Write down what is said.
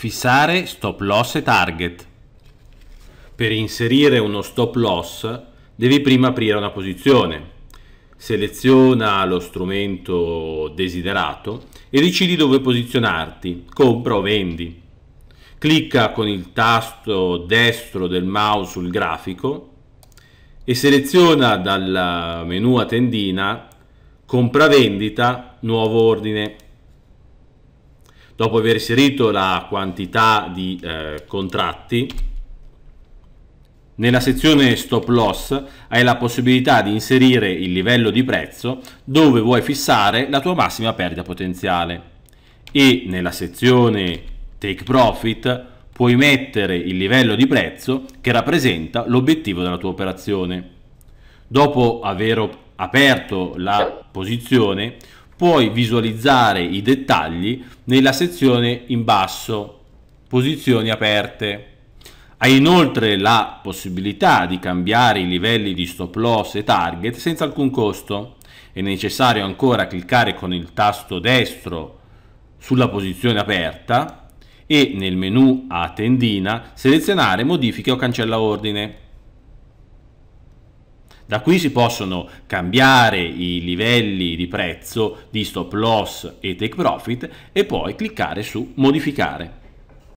Fissare stop loss e target. Per inserire uno stop loss devi prima aprire una posizione. Seleziona lo strumento desiderato e decidi dove posizionarti, compra o vendi. Clicca con il tasto destro del mouse sul grafico e seleziona dal menu a tendina vendita nuovo ordine dopo aver inserito la quantità di eh, contratti, nella sezione stop loss hai la possibilità di inserire il livello di prezzo dove vuoi fissare la tua massima perdita potenziale e nella sezione take profit puoi mettere il livello di prezzo che rappresenta l'obiettivo della tua operazione. Dopo aver aperto la posizione puoi visualizzare i dettagli nella sezione in basso, posizioni aperte. Hai inoltre la possibilità di cambiare i livelli di stop loss e target senza alcun costo. È necessario ancora cliccare con il tasto destro sulla posizione aperta e nel menu a tendina selezionare modifiche o cancella ordine. Da qui si possono cambiare i livelli di prezzo di stop loss e take profit e poi cliccare su modificare.